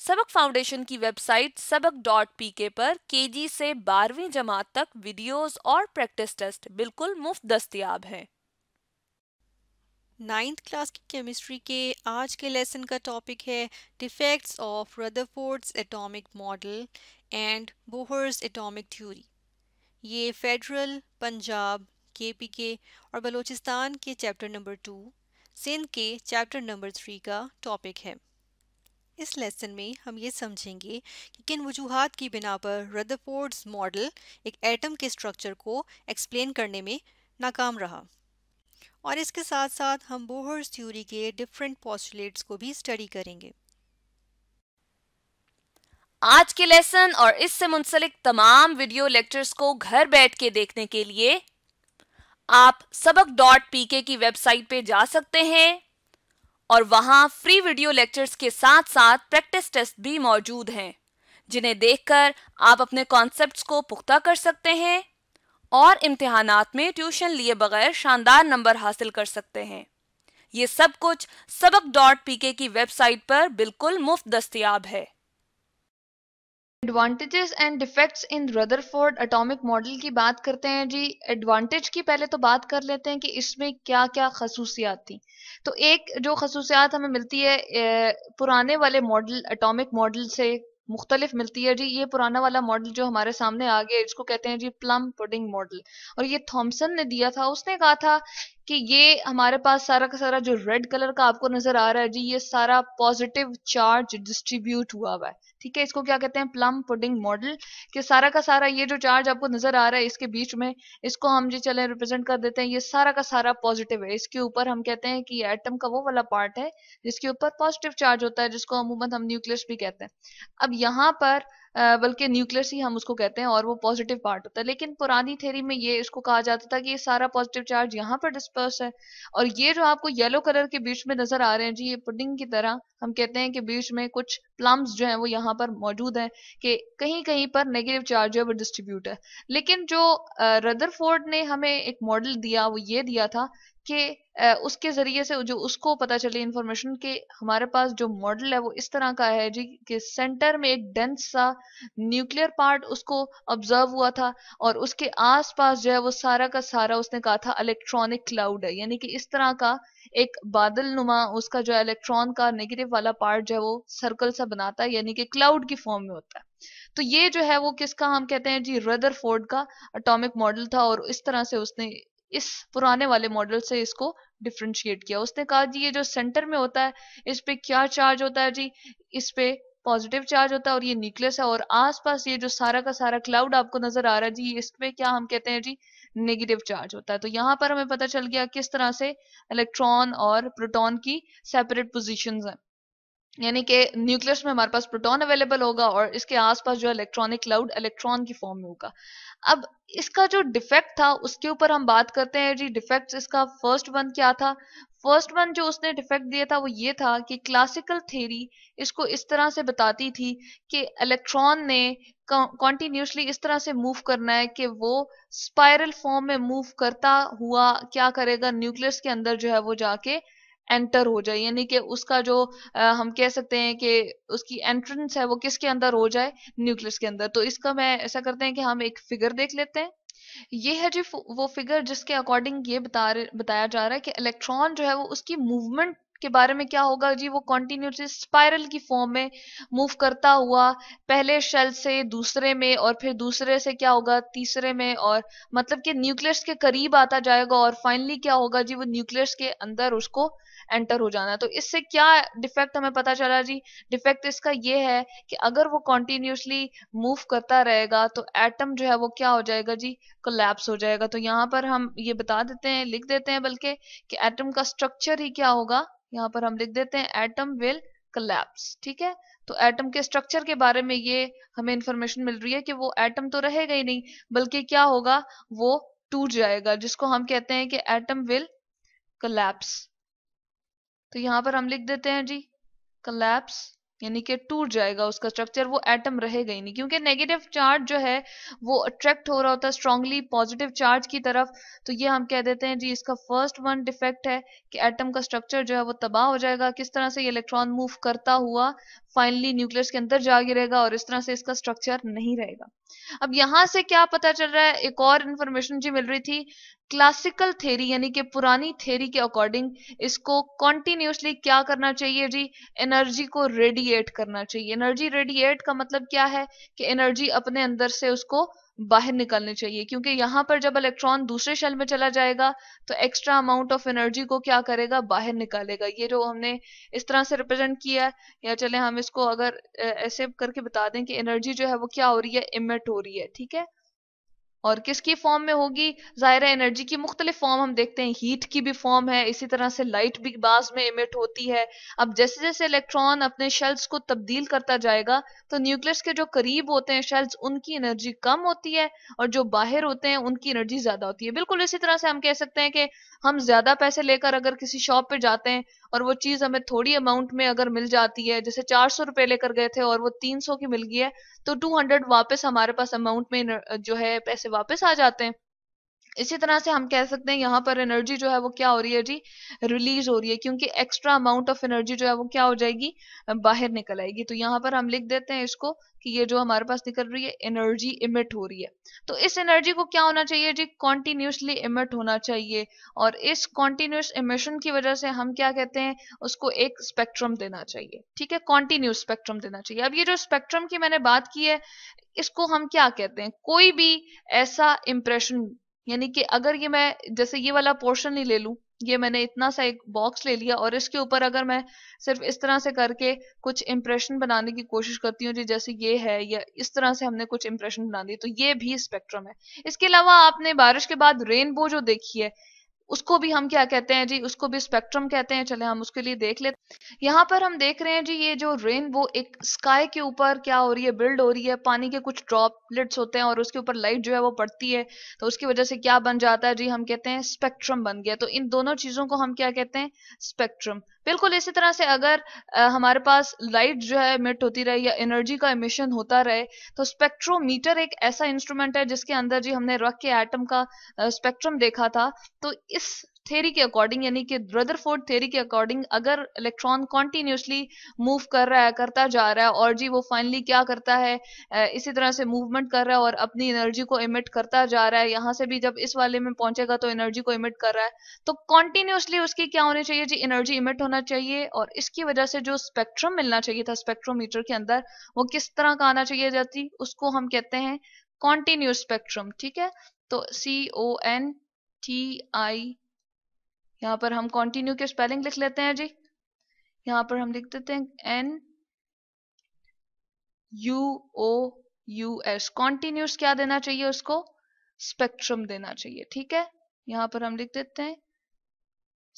सबक फाउंडेशन की वेबसाइट सबक डॉट पी के पर के जी से बारहवीं जमात तक वीडियोस और प्रैक्टिस टेस्ट बिल्कुल मुफ्त दस्तियाब हैं नाइन्थ क्लास की केमिस्ट्री के आज के लेसन का टॉपिक है defects of Rutherford's atomic model and Bohr's atomic theory ये फेडरल पंजाब के और बलूचिस्तान के चैप्टर नंबर टू सिंध के चैप्टर नंबर थ्री का टॉपिक है इस लेसन में हम ये समझेंगे कि किन वजूहत की बिना पर रदरफोर्ड्स मॉडल एक एटम के स्ट्रक्चर को एक्सप्लेन करने में नाकाम रहा और इसके साथ साथ हम बोहर्स थ्योरी के डिफरेंट पॉस्टुलेट्स को भी स्टडी करेंगे आज के लेसन और इससे मुंसलिक तमाम वीडियो लेक्चर्स को घर बैठ के देखने के लिए आप सबक डॉट पी की वेबसाइट पे जा सकते हैं और वहां फ्री वीडियो लेक्चर्स के साथ साथ प्रैक्टिस टेस्ट भी मौजूद हैं जिन्हें देखकर आप अपने कॉन्सेप्ट्स को पुख्ता कर सकते हैं और इम्तहानात में ट्यूशन लिए बगैर शानदार नंबर हासिल कर सकते हैं ये सब कुछ सबक डॉट पी की वेबसाइट पर बिल्कुल मुफ्त दस्तियाब है advantages and defects in Rutherford atomic model की बात करते हैं जी एडवांटेज की पहले तो बात कर लेते हैं कि इसमें क्या क्या खसूसियात थी तो एक जो खसूसियात हमें मिलती है पुराने वाले मॉडल एटॉमिक मॉडल से मुख्तलिफ मिलती है जी ये पुराना वाला मॉडल जो हमारे सामने आ गया इसको कहते हैं जी प्लम पुडिंग मॉडल और ये थॉमसन ने दिया था उसने कहा था कि ये हमारे पास सारा का सारा जो रेड कलर का आपको नजर आ रहा है जी ये सारा पॉजिटिव चार्ज डिस्ट्रीब्यूट हुआ हुआ है ठीक है इसको क्या कहते हैं प्लम पुडिंग मॉडल कि सारा का सारा ये जो चार्ज आपको नजर आ रहा है इसके बीच में इसको हम जी चले रिप्रेजेंट कर देते हैं ये सारा का सारा पॉजिटिव है इसके ऊपर हम कहते हैं कि एटम का वो वाला पार्ट है जिसके ऊपर पॉजिटिव चार्ज होता है जिसको अमूमन हम न्यूक्लियस भी कहते हैं अब यहाँ पर बल्कि न्यूक्लियस ही हम उसको कहते हैं और वो पॉजिटिव पार्ट होता है लेकिन पुरानी थेरी में ये इसको कहा जाता था कि ये सारा पॉजिटिव चार्ज यहाँ पर डिस्पर्स है और ये जो आपको येलो कलर के बीच में नजर आ रहे हैं जी ये पुडिंग की तरह हम कहते हैं कि बीच में कुछ प्लम्स जो है वो यहाँ पर मौजूद है कि कहीं कहीं पर नेगेटिव चार्ज है वो डिस्ट्रीब्यूट है लेकिन जो रदरफोर्ड ने हमें एक मॉडल दिया वो ये दिया था कि उसके जरिए से जो उसको पता चली इंफॉर्मेशन कि हमारे पास जो मॉडल है वो इस तरह का है जी कि सेंटर में एक डेंस सा न्यूक्लियर पार्ट उसको ऑब्जर्व हुआ था और उसके आसपास जो है वो सारा का सारा उसने कहा था इलेक्ट्रॉनिक क्लाउड है यानी कि इस तरह का एक बादल नुमा उसका जो इलेक्ट्रॉन का नेगेटिव वाला पार्ट जो है वो सर्कल सा बनाता है यानी कि क्लाउड की फॉर्म में होता है तो ये जो है वो किसका हम कहते हैं जी रदरफोर्ड का अटोमिक मॉडल था और इस तरह से उसने इस पुराने वाले मॉडल से इसको डिफ्रेंशिएट किया उसने कहा जी ये जो सेंटर में होता है इस पे क्या चार्ज होता है जी इस पे पॉजिटिव चार्ज होता है और ये न्यूक्लियस है और आसपास ये जो सारा का सारा क्लाउड आपको नजर आ रहा है जी इस पे क्या हम कहते हैं जी नेगेटिव चार्ज होता है तो यहाँ पर हमें पता चल गया किस तरह से इलेक्ट्रॉन और प्रोटॉन की सेपरेट पोजिशन है यानी कि न्यूक्लियस में हमारे पास प्रोटॉन अवेलेबल होगा और इसके आसपास जो इलेक्ट्रॉनिक क्लाउड इलेक्ट्रॉन की फॉर्म में होगा अब इसका जो डिफेक्ट था उसके ऊपर हम बात करते हैं जी डिफेक्ट इसका फर्स्ट वन क्या था फर्स्ट वन जो उसने डिफेक्ट दिया था वो ये था कि क्लासिकल थेरी इसको इस तरह से बताती थी कि इलेक्ट्रॉन ने कॉन्टीन्यूसली इस तरह से मूव करना है कि वो स्पायरल फॉर्म में मूव करता हुआ क्या करेगा न्यूक्लियस के अंदर जो है वो जाके एंटर हो जाए यानी कि उसका जो आ, हम कह सकते हैं कि उसकी एंट्रेंस है वो किसके अंदर हो जाए न्यूक्लियस के अंदर तो इसका मैं ऐसा करते हैं कि हम एक फिगर देख लेते हैं ये है जी वो फिगर जिसके अकॉर्डिंग ये बता बताया जा रहा है कि इलेक्ट्रॉन जो है वो उसकी मूवमेंट के बारे में क्या होगा जी वो कॉन्टिन्यूसली स्पायरल की फॉर्म में मूव करता हुआ पहले शेल से दूसरे में और फिर दूसरे से क्या होगा तीसरे में और मतलब कि न्यूक्लियस के करीब आता जाएगा और फाइनली क्या होगा जी वो न्यूक्लियस के अंदर उसको एंटर हो जाना तो इससे क्या डिफेक्ट हमें पता चला जी डिफेक्ट इसका ये है कि अगर वो कॉन्टिन्यूसली मूव करता रहेगा तो एटम जो है वो क्या हो जाएगा जी कोलैप्स हो जाएगा तो यहाँ पर हम ये बता देते हैं लिख देते हैं बल्कि कि एटम का स्ट्रक्चर ही क्या होगा यहाँ पर हम लिख देते हैं एटम विल कलेप्स ठीक है तो एटम के स्ट्रक्चर के बारे में ये हमें इंफॉर्मेशन मिल रही है कि वो एटम तो रहेगा ही नहीं बल्कि क्या होगा वो टूट जाएगा जिसको हम कहते हैं कि एटम विल कलेप्स तो यहाँ पर हम लिख देते हैं जी कलैप्स यानी कि टूट जाएगा उसका स्ट्रक्चर वो एटम रहेगा ही नहीं क्योंकि नेगेटिव चार्ज जो है वो अट्रैक्ट हो रहा होता है स्ट्रांगली पॉजिटिव चार्ज की तरफ तो ये हम कह देते हैं जी इसका फर्स्ट वन डिफेक्ट है कि एटम का स्ट्रक्चर जो है वो तबाह हो जाएगा किस तरह से ये इलेक्ट्रॉन मूव करता हुआ फाइनली न्यूक्लियस के अंदर जा गिरेगा और इस तरह से इसका स्ट्रक्चर नहीं रहेगा अब यहां से क्या पता चल रहा है एक और इन्फॉर्मेशन जी मिल रही थी क्लासिकल थेरी यानी कि पुरानी थेरी के अकॉर्डिंग इसको कॉन्टिन्यूसली क्या करना चाहिए जी एनर्जी को रेडिएट करना चाहिए एनर्जी रेडिएट का मतलब क्या है कि एनर्जी अपने अंदर से उसको बाहर निकलनी चाहिए क्योंकि यहां पर जब इलेक्ट्रॉन दूसरे शेल में चला जाएगा तो एक्स्ट्रा अमाउंट ऑफ एनर्जी को क्या करेगा बाहर निकालेगा ये जो हमने इस तरह से रिप्रेजेंट किया है या चले हम इसको अगर ऐसे करके बता दें कि एनर्जी जो है वो क्या हो रही है इमिट हो रही है ठीक है और किसकी फॉर्म में होगी ज़ाहिर एनर्जी की मुख्तलिफ फॉर्म हम देखते हैं हीट की भी फॉर्म है इसी तरह से लाइट भी बाज में इमिट होती है अब जैसे जैसे इलेक्ट्रॉन अपने शेल्स को तब्दील करता जाएगा तो न्यूक्लियस के जो करीब होते हैं शेल्स उनकी एनर्जी कम होती है और जो बाहर होते हैं उनकी एनर्जी ज्यादा होती है बिल्कुल इसी तरह से हम कह सकते हैं कि हम ज्यादा पैसे लेकर अगर किसी शॉप पे जाते हैं और वो चीज हमें थोड़ी अमाउंट में अगर मिल जाती है जैसे चार सौ रुपए लेकर गए थे और वो तीन सौ की मिल गई है तो टू हंड्रेड वापस हमारे पास अमाउंट में जो है पैसे वापस आ जाते हैं इसी तरह से हम कह सकते हैं यहाँ पर एनर्जी जो है वो क्या हो रही है जी रिलीज हो रही है क्योंकि एक्स्ट्रा अमाउंट ऑफ एनर्जी जो है वो क्या हो जाएगी बाहर निकल आएगी तो यहाँ पर हम लिख देते हैं इसको कि ये जो हमारे पास निकल रही है एनर्जी इमिट हो रही है तो इस एनर्जी को क्या होना चाहिए जी कॉन्टिन्यूसली इमिट होना चाहिए और इस कॉन्टिन्यूस इमिशन की वजह से हम क्या कहते हैं उसको एक स्पेक्ट्रम देना चाहिए ठीक है कॉन्टिन्यूस स्पेक्ट्रम देना चाहिए अब ये जो स्पेक्ट्रम की मैंने बात की है इसको हम क्या कहते हैं कोई भी ऐसा इम्प्रेशन यानी कि अगर ये मैं जैसे ये वाला पोर्शन ही ले लू ये मैंने इतना सा एक बॉक्स ले लिया और इसके ऊपर अगर मैं सिर्फ इस तरह से करके कुछ इम्प्रेशन बनाने की कोशिश करती हूँ जी जैसे ये है या इस तरह से हमने कुछ इम्प्रेशन बना दी तो ये भी स्पेक्ट्रम है इसके अलावा आपने बारिश के बाद रेनबो जो देखी है उसको भी हम क्या कहते हैं जी उसको भी स्पेक्ट्रम कहते हैं चले हम उसके लिए देख लेते यहाँ पर हम देख रहे हैं जी ये जो रेन वो एक स्काई के ऊपर क्या हो रही है बिल्ड हो रही है पानी के कुछ ड्रॉपलेट्स होते हैं और उसके ऊपर लाइट जो है वो पड़ती है तो उसकी वजह से क्या बन जाता है जी हम कहते हैं स्पेक्ट्रम बन गया तो इन दोनों चीजों को हम क्या कहते हैं स्पेक्ट्रम बिल्कुल इसी तरह से अगर हमारे पास लाइट जो है इमिट होती रहे या एनर्जी का इमिशन होता रहे तो स्पेक्ट्रोमीटर एक ऐसा इंस्ट्रूमेंट है जिसके अंदर जी हमने रख के एटम का स्पेक्ट्रम देखा था तो इस थेरी के अकॉर्डिंग यानी कि रदरफोर्ड थेरी के अकॉर्डिंग अगर इलेक्ट्रॉन कॉन्टिन्यूसली मूव कर रहा है करता जा रहा है और जी वो फाइनली क्या करता है इसी तरह से मूवमेंट कर रहा है और अपनी एनर्जी को इमिट करता जा रहा है यहाँ से भी जब इस वाले में पहुंचेगा तो एनर्जी को इमिट कर रहा है तो कॉन्टिन्यूसली उसकी क्या होनी चाहिए जी एनर्जी इमिट होना चाहिए और इसकी वजह से जो स्पेक्ट्रम मिलना चाहिए था स्पेक्ट्रोमीटर के अंदर वो किस तरह का आना चाहिए जाती उसको हम कहते हैं कॉन्टिन्यूस स्पेक्ट्रम ठीक है तो सी ओ एन टी आई यहाँ पर हम कॉन्टिन्यू के स्पेलिंग लिख लेते हैं जी यहाँ पर हम लिख देते हैं N U O U S continuous क्या देना चाहिए उसको स्पेक्ट्रम देना चाहिए ठीक है यहाँ पर हम लिख देते हैं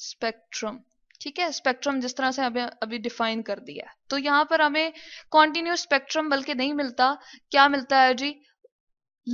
स्पेक्ट्रम ठीक है स्पेक्ट्रम जिस तरह से हमें अभी डिफाइन कर दिया तो यहाँ पर हमें कॉन्टिन्यूस स्पेक्ट्रम बल्कि नहीं मिलता क्या मिलता है जी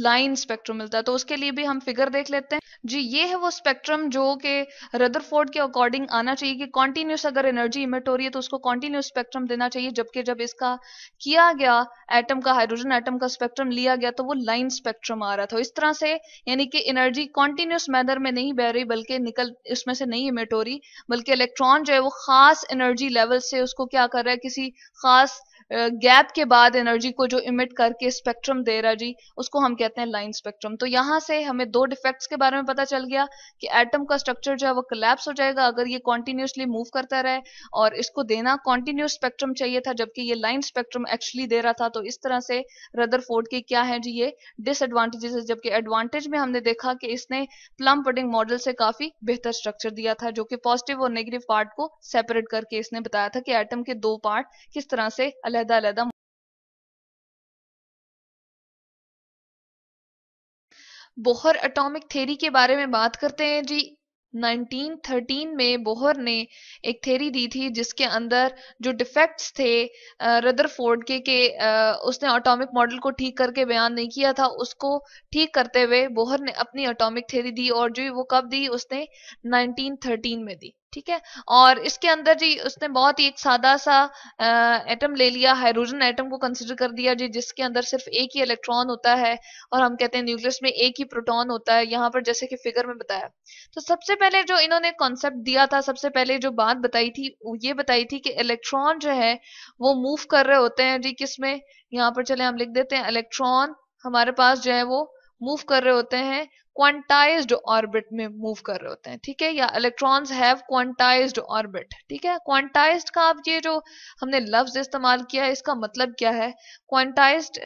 लाइन स्पेक्ट्रम मिलता है तो उसके लिए भी हम फिगर देख लेते हैं जी ये है वो स्पेक्ट्रम जो कि रदरफोर्ड के अकॉर्डिंग आना चाहिए कि कॉन्टिन्यूस अगर एनर्जी इमिट हो रही है तो उसको कॉन्टिन्यूस स्पेक्ट्रम देना चाहिए जबकि जब इसका किया गया एटम का हाइड्रोजन एटम का स्पेक्ट्रम लिया गया तो वो लाइन स्पेक्ट्रम आ रहा था इस तरह से यानी कि एनर्जी कॉन्टिन्यूस मैदर में नहीं बह रही बल्कि निकल इसमें से नहीं इमिट हो रही बल्कि इलेक्ट्रॉन जो है वो खास एनर्जी लेवल से उसको क्या कर रहा है किसी खास गैप के बाद एनर्जी को जो इमिट करके स्पेक्ट्रम दे रहा है जी उसको हम कहते हैं लाइन स्पेक्ट्रम तो यहाँ से हमें दो डिफेक्ट्स के बारे में पता चल गया कि एटम का स्ट्रक्चर जो है वो कलेप्स हो जाएगा अगर ये कॉन्टिन्यूसली मूव करता रहे और इसको देना कॉन्टिन्यूस स्पेक्ट्रम चाहिए था जबकि ये लाइन स्पेक्ट्रम एक्चुअली दे रहा था तो इस तरह से रदर के क्या है जी ये डिसएडवांटेजेस है जबकि एडवांटेज में हमने देखा कि इसने प्लम पडिंग मॉडल से काफी बेहतर स्ट्रक्चर दिया था जो कि पॉजिटिव और नेगेटिव पार्ट को सेपरेट करके इसने बताया था कि एटम के दो पार्ट किस तरह से अलग अलग-अलग बोहर एटॉमिक थेरी के बारे में बात करते हैं जी 1913 में बोहर ने एक थेरी दी थी जिसके अंदर जो डिफेक्ट्स थे रदरफोर्ड के के उसने एटॉमिक मॉडल को ठीक करके बयान नहीं किया था उसको ठीक करते हुए बोहर ने अपनी एटॉमिक थेरी दी और जो वो कब दी उसने 1913 में दी ठीक है और इसके अंदर जी उसने बहुत ही एक सादा सा एटम ले लिया हाइड्रोजन एटम को कंसिडर कर दिया जी जिसके अंदर सिर्फ एक ही इलेक्ट्रॉन होता है और हम कहते हैं न्यूक्लियस में एक ही प्रोटॉन होता है यहाँ पर जैसे कि फिगर में बताया तो सबसे पहले जो इन्होंने कॉन्सेप्ट दिया था सबसे पहले जो बात बताई थी ये बताई थी कि इलेक्ट्रॉन जो है वो मूव कर रहे होते हैं जी किसमें यहाँ पर चले हम लिख देते हैं इलेक्ट्रॉन हमारे पास जो है वो मूव कर रहे होते हैं क्वांटाइज्ड ऑर्बिट में मूव कर रहे होते हैं ठीक है या इलेक्ट्रॉन्स हैव क्वांटाइज्ड ऑर्बिट ठीक है क्वांटाइज्ड का आप ये जो हमने लफ्ज इस्तेमाल किया है इसका मतलब क्या है क्वांटाइज्ड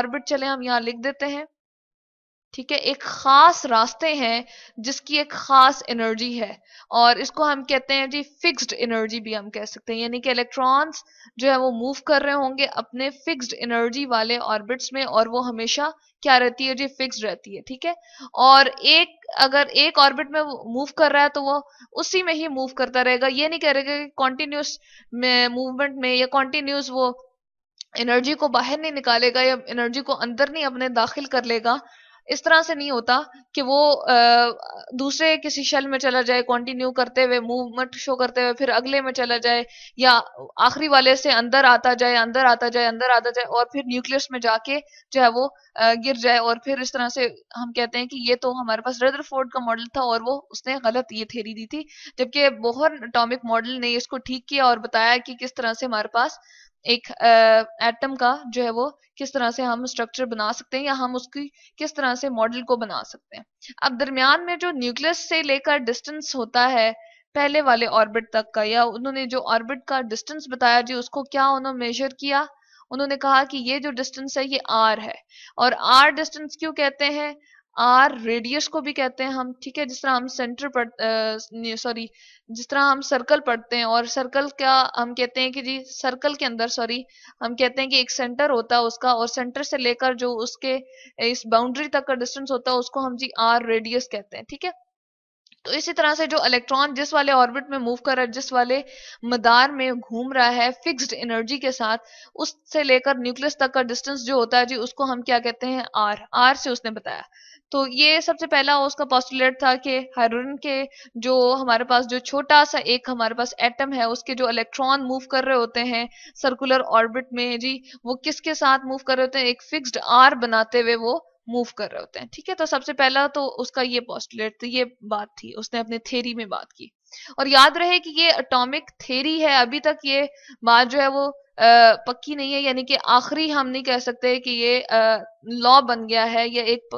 ऑर्बिट चले हम यहाँ लिख देते हैं ठीक है एक ख़ास रास्ते हैं जिसकी एक ख़ास एनर्जी है और इसको हम कहते हैं जी फिक्स्ड एनर्जी भी हम कह सकते हैं यानी कि इलेक्ट्रॉन्स जो है वो मूव कर रहे होंगे अपने फिक्स्ड एनर्जी वाले ऑर्बिट्स में और वो हमेशा क्या रहती है जी फिक्स्ड रहती है ठीक है और एक अगर एक ऑर्बिट में मूव कर रहा है तो वो उसी में ही मूव करता रहेगा ये नहीं कह रहेगा कि कॉन्टिन्यूस मूवमेंट में या कॉन्टिन्यूस वो एनर्जी को बाहर नहीं निकालेगा या एनर्जी को अंदर नहीं अपने दाखिल कर लेगा इस तरह से नहीं होता कि वो आ, दूसरे किसी शेल में चला जाए कंटिन्यू करते हुए मूवमेंट शो करते हुए फिर अगले में चला जाए या आखिरी वाले से अंदर आता जाए अंदर आता जाए अंदर आता जाए और फिर न्यूक्लियस में जाके जो है वो आ, गिर जाए और फिर इस तरह से हम कहते हैं कि ये तो हमारे पास रेदरफोर्ड का मॉडल था और वो उसने गलत ये थेरी दी थी जबकि बोहर अटोमिक मॉडल ने इसको ठीक किया और बताया कि किस तरह से हमारे पास एक एटम का जो है वो किस तरह से हम स्ट्रक्चर बना सकते हैं या हम उसकी किस तरह से मॉडल को बना सकते हैं अब दरमियान में जो न्यूक्लियस से लेकर डिस्टेंस होता है पहले वाले ऑर्बिट तक का या उन्होंने जो ऑर्बिट का डिस्टेंस बताया जी उसको क्या उन्होंने मेजर किया उन्होंने कहा कि ये जो डिस्टेंस है ये आर है और आर डिस्टेंस क्यों कहते हैं आर रेडियस को भी कहते हैं हम ठीक है जिस तरह हम सेंटर पढ़ सॉरी जिस तरह हम सर्कल पढ़ते हैं और सर्कल का हम कहते हैं कि जी सर्कल के अंदर सॉरी हम कहते हैं कि एक सेंटर होता है उसका और सेंटर से लेकर जो उसके इस बाउंड्री तक का डिस्टेंस होता है उसको हम जी आर रेडियस कहते हैं ठीक है तो इसी तरह से जो इलेक्ट्रॉन जिस वाले ऑर्बिट में मूव कर रहा है जिस वाले मदार में घूम रहा है फिक्स्ड एनर्जी के साथ उससे लेकर न्यूक्लियस तक का डिस्टेंस जो होता है जी उसको हम क्या कहते हैं आर आर से उसने बताया तो ये सबसे पहला उसका पॉस्टुलेट था कि हाइड्रोजन के जो हमारे पास जो छोटा सा एक हमारे पास एटम है उसके जो इलेक्ट्रॉन मूव कर रहे होते हैं सर्कुलर ऑर्बिट में जी वो किसके साथ मूव कर रहे होते हैं एक फिक्स्ड आर बनाते हुए वो मूव कर रहे होते हैं ठीक है तो सबसे पहला तो उसका ये पॉस्टुलेट तो ये बात थी उसने अपने थेरी में बात की और याद रहे कि ये अटोमिक थेरी है अभी तक ये बात जो है वो आ, पक्की नहीं है यानी कि आखिरी हम नहीं कह सकते कि ये लॉ बन गया है या एक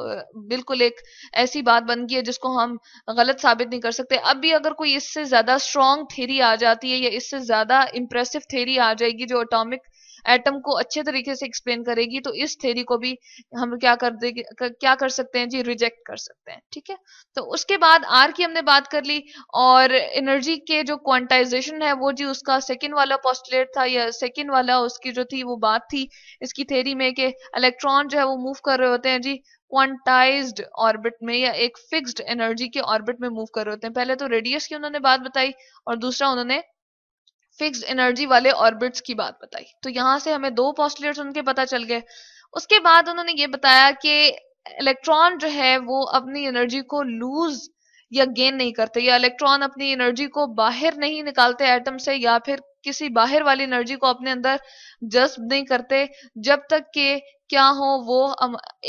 बिल्कुल एक ऐसी बात बन गई है जिसको हम गलत साबित नहीं कर सकते अब भी अगर कोई इससे ज्यादा स्ट्रॉन्ग थेरी आ जाती है या इससे ज्यादा इंप्रेसिव थेरी आ जाएगी जो अटोमिक एटम को अच्छे तरीके से एक्सप्लेन करेगी तो इस थेरी को भी हम क्या कर देगी क्या कर सकते हैं जी रिजेक्ट कर सकते हैं ठीक है तो उसके बाद आर की हमने बात कर ली और एनर्जी के जो क्वांटाइजेशन है वो जी उसका सेकेंड वाला पॉस्टुलेट था या सेकेंड वाला उसकी जो थी वो बात थी इसकी थेरी में कि इलेक्ट्रॉन जो है वो मूव कर रहे होते हैं जी क्वांटाइज्ड ऑर्बिट में या एक फिक्स्ड एनर्जी के ऑर्बिट में मूव कर रहे होते हैं पहले तो रेडियस की उन्होंने बात बताई और दूसरा उन्होंने फिक्स्ड एनर्जी वाले ऑर्बिट्स की बात बताई तो यहाँ से हमें दो पॉस्टुलेट्स उनके पता चल गए उसके बाद उन्होंने ये बताया कि इलेक्ट्रॉन जो है वो अपनी एनर्जी को लूज या गेन नहीं करते या इलेक्ट्रॉन अपनी एनर्जी को बाहर नहीं निकालते एटम से या फिर किसी बाहर वाली एनर्जी को अपने अंदर जज्ब नहीं करते जब तक के क्या हो वो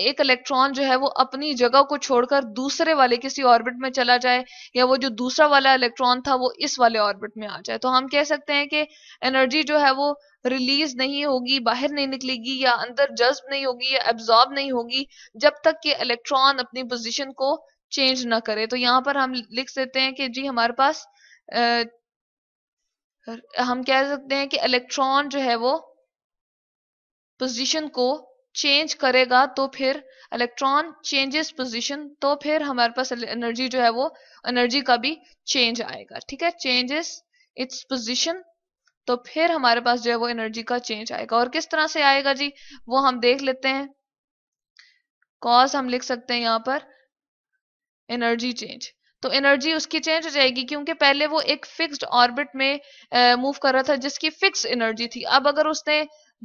एक इलेक्ट्रॉन जो है वो अपनी जगह को छोड़कर दूसरे वाले किसी ऑर्बिट में चला जाए या वो जो दूसरा वाला इलेक्ट्रॉन था वो इस वाले ऑर्बिट में आ जाए तो हम कह सकते हैं कि एनर्जी जो है वो रिलीज नहीं होगी बाहर नहीं निकलेगी या अंदर जज्ब नहीं होगी या एब्जॉर्ब नहीं होगी जब तक कि इलेक्ट्रॉन अपनी पोजिशन को चेंज ना करे तो यहाँ पर हम लिख देते हैं कि जी हमारे पास हम कह सकते हैं कि इलेक्ट्रॉन जो है वो पोजीशन को चेंज करेगा तो फिर इलेक्ट्रॉन चेंजेस पोजीशन तो फिर हमारे पास एनर्जी जो है वो एनर्जी का भी चेंज आएगा ठीक है चेंजेस इट्स पोजीशन तो फिर हमारे पास जो है वो एनर्जी का चेंज आएगा और किस तरह से आएगा जी वो हम देख लेते हैं कॉज हम लिख सकते हैं यहां पर एनर्जी चेंज तो एनर्जी उसकी चेंज हो जाएगी क्योंकि पहले वो एक फिक्स्ड ऑर्बिट में मूव कर रहा था जिसकी फिक्स एनर्जी थी अब अगर उसने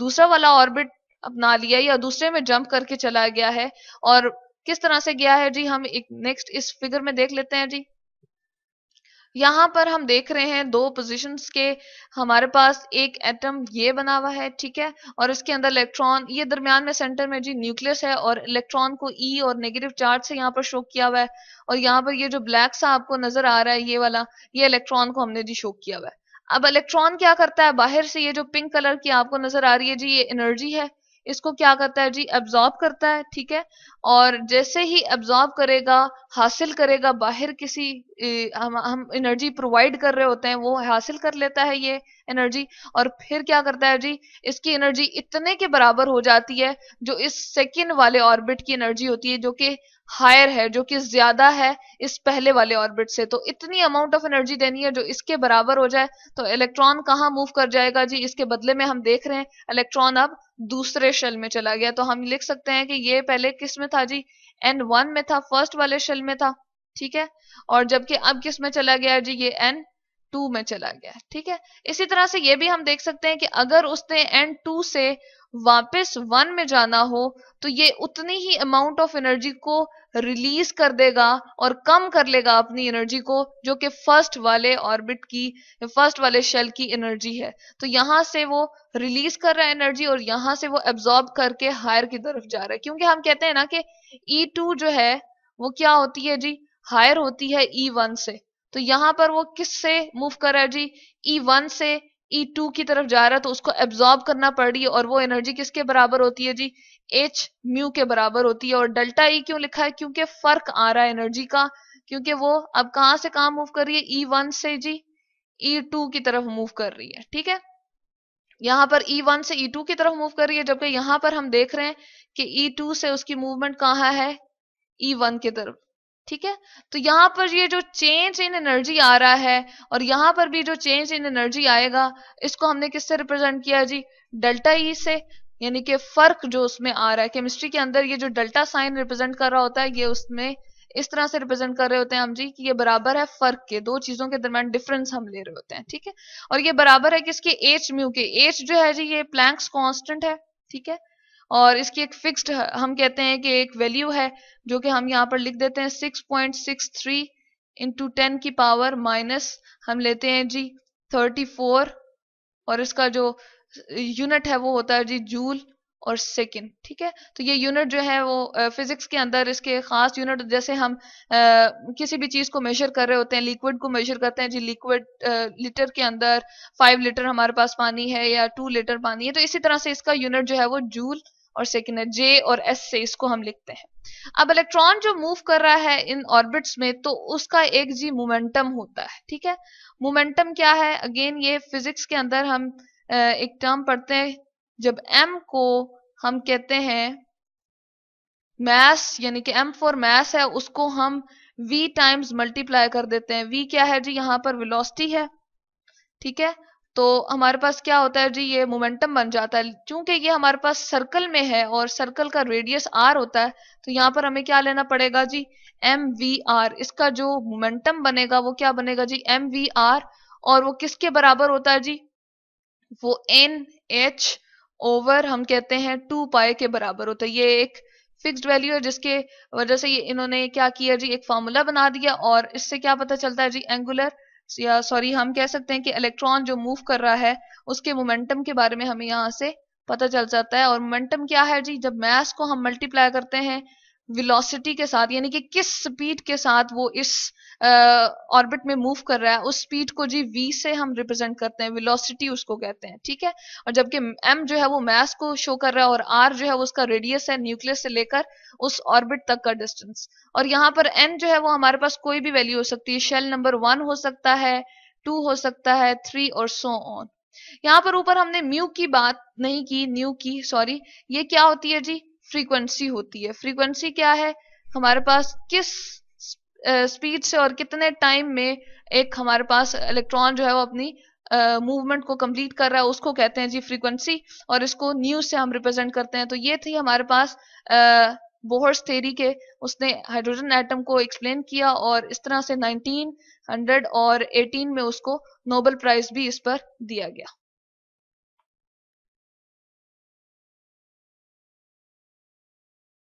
दूसरा वाला ऑर्बिट अपना लिया या दूसरे में जंप करके चला गया है और किस तरह से गया है जी हम एक नेक्स्ट इस फिगर में देख लेते हैं जी यहाँ पर हम देख रहे हैं दो पोजीशंस के हमारे पास एक एटम ये बना हुआ है ठीक है और इसके अंदर इलेक्ट्रॉन ये दरमियान में सेंटर में जी न्यूक्लियस है और इलेक्ट्रॉन को ई e और नेगेटिव चार्ज से यहाँ पर शो किया हुआ है और यहाँ पर ये जो ब्लैक सा आपको नजर आ रहा है ये वाला ये इलेक्ट्रॉन को हमने जी शो किया हुआ है अब इलेक्ट्रॉन क्या करता है बाहर से ये जो पिंक कलर की आपको नजर आ रही है जी ये एनर्जी है इसको क्या करता है जी एब्जॉर्ब करता है ठीक है और जैसे ही एब्जॉर्ब करेगा हासिल करेगा बाहर किसी हम हम एनर्जी प्रोवाइड कर रहे होते हैं वो हासिल कर लेता है ये एनर्जी और फिर क्या करता है जी इसकी एनर्जी इतने के बराबर हो जाती है जो इस सेकेंड वाले ऑर्बिट की एनर्जी होती है जो कि हायर है जो कि ज्यादा है इस पहले वाले ऑर्बिट से तो इतनी अमाउंट ऑफ एनर्जी देनी है जो इसके बराबर हो जाए तो इलेक्ट्रॉन कहाँ मूव कर जाएगा जी इसके बदले में हम देख रहे हैं इलेक्ट्रॉन अब दूसरे शेल में चला गया तो हम लिख सकते हैं कि ये पहले किस में था जी एन वन में था फर्स्ट वाले शेल में था ठीक है और जबकि अब किस में चला गया जी ये एन टू में चला गया ठीक है इसी तरह से ये भी हम देख सकते हैं कि अगर उसने एन टू से वापस वन में जाना हो तो ये उतनी ही अमाउंट ऑफ एनर्जी को रिलीज कर देगा और कम कर लेगा अपनी एनर्जी को जो कि फर्स्ट वाले ऑर्बिट की फर्स्ट वाले शेल की एनर्जी है तो यहां से वो रिलीज कर रहा है एनर्जी और यहां से वो एब्जॉर्ब करके हायर की तरफ जा रहा है क्योंकि हम कहते हैं ना कि ई e टू जो है वो क्या होती है जी हायर होती है ई e वन से तो यहां पर वो किस से मूव कर रहा है जी ई e वन से ई e टू की तरफ जा रहा है तो उसको एब्जॉर्ब करना पड़ रही है और वो एनर्जी किसके बराबर होती है जी एच म्यू के बराबर होती है और डेल्टा ई e क्यों लिखा है क्योंकि फर्क आ रहा है एनर्जी का क्योंकि वो अब कहाँ से कहा मूव कर रही है ई e वन से जी ई टू की तरफ मूव कर रही है ठीक है यहां पर ई वन से ई टू की तरफ मूव कर रही है जबकि यहां पर हम देख रहे हैं कि ई टू से उसकी मूवमेंट कहाँ है ई वन की तरफ ठीक है तो यहाँ पर ये जो चेंज इन एनर्जी आ रहा है और यहाँ पर भी जो चेंज इन एनर्जी आएगा इसको हमने किससे रिप्रेजेंट किया जी डेल्टा ई e से यानी कि फर्क जो उसमें आ रहा है केमिस्ट्री के अंदर ये जो डेल्टा साइन रिप्रेजेंट कर रहा होता है ये उसमें इस तरह से रिप्रेजेंट कर रहे होते हैं हम जी कि ये बराबर है फर्क के दो चीजों के दरमियान डिफरेंस हम ले रहे होते हैं ठीक है और ये बराबर है किसके एच म्यू के एच जो है जी ये प्लैंक्स कॉन्स्टेंट है ठीक है और इसकी एक फिक्स्ड हम कहते हैं कि एक वैल्यू है जो कि हम यहाँ पर लिख देते हैं six point six three into ten की पावर माइनस हम लेते हैं जी थर्टी फोर और इसका जो यूनिट है वो होता है जी जूल और सेकेंड ठीक है तो ये यूनिट जो है वो फिजिक्स के अंदर इसके खास यूनिट जैसे हम आ, किसी भी चीज को मेजर कर रहे होते हैं लिक्विड को मेजर करते हैं जी लिक्विड लीटर के अंदर फाइव लीटर हमारे पास पानी है या टू लीटर पानी है तो इसी तरह से इसका यूनिट जो है वो जूल और सेकेंड है जे और एस से इसको हम लिखते हैं अब इलेक्ट्रॉन जो मूव कर रहा है इन ऑर्बिट्स में तो उसका एक जी मोमेंटम होता है ठीक है मोमेंटम क्या है अगेन ये फिजिक्स के अंदर हम एक टर्म पढ़ते हैं जब एम को हम कहते हैं मैस यानी कि एम फॉर मैस है उसको हम वी टाइम्स मल्टीप्लाई कर देते हैं वी क्या है जी यहाँ पर विलोसिटी है ठीक है तो हमारे पास क्या होता है जी ये मोमेंटम बन जाता है क्योंकि ये हमारे पास सर्कल में है और सर्कल का रेडियस आर होता है तो यहाँ पर हमें क्या लेना पड़ेगा जी एम वी आर इसका जो मोमेंटम बनेगा वो क्या बनेगा जी एम वी आर और वो किसके बराबर होता है जी वो एन एच ओवर हम कहते हैं टू पाए के बराबर होता है ये एक फिक्स्ड वैल्यू है जिसके वजह से ये इन्होंने क्या किया जी एक फार्मूला बना दिया और इससे क्या पता चलता है जी एंगुलर या सॉरी हम कह सकते हैं कि इलेक्ट्रॉन जो मूव कर रहा है उसके मोमेंटम के बारे में हमें यहाँ से पता चल जाता है और मोमेंटम क्या है जी जब मैस को हम मल्टीप्लाई करते हैं वेलोसिटी के साथ यानी कि किस स्पीड के साथ वो इस ऑर्बिट में मूव कर रहा है उस स्पीड को जी वी से हम रिप्रेजेंट करते हैं वेलोसिटी उसको कहते हैं ठीक है और जबकि एम जो है वो मैस को शो कर रहा है और आर जो है वो उसका रेडियस है न्यूक्लियस से लेकर उस ऑर्बिट तक का डिस्टेंस और यहाँ पर एन जो है वो हमारे पास कोई भी वैल्यू हो सकती है शेल नंबर वन हो सकता है टू हो सकता है थ्री और सो ऑन यहाँ पर ऊपर हमने म्यू की बात नहीं की न्यू की सॉरी ये क्या होती है जी फ्रीक्वेंसी होती है फ्रीक्वेंसी क्या है हमारे पास किस स्पीड से और कितने टाइम में एक हमारे पास इलेक्ट्रॉन जो है वो अपनी मूवमेंट uh, को कंप्लीट कर रहा है उसको कहते हैं जी फ्रीक्वेंसी और इसको न्यू से हम रिप्रेजेंट करते हैं तो ये थी हमारे पास uh, बोहर्स थेरी के उसने हाइड्रोजन एटम को एक्सप्लेन किया और इस तरह से 1900 और 18 में उसको नोबेल प्राइज भी इस पर दिया गया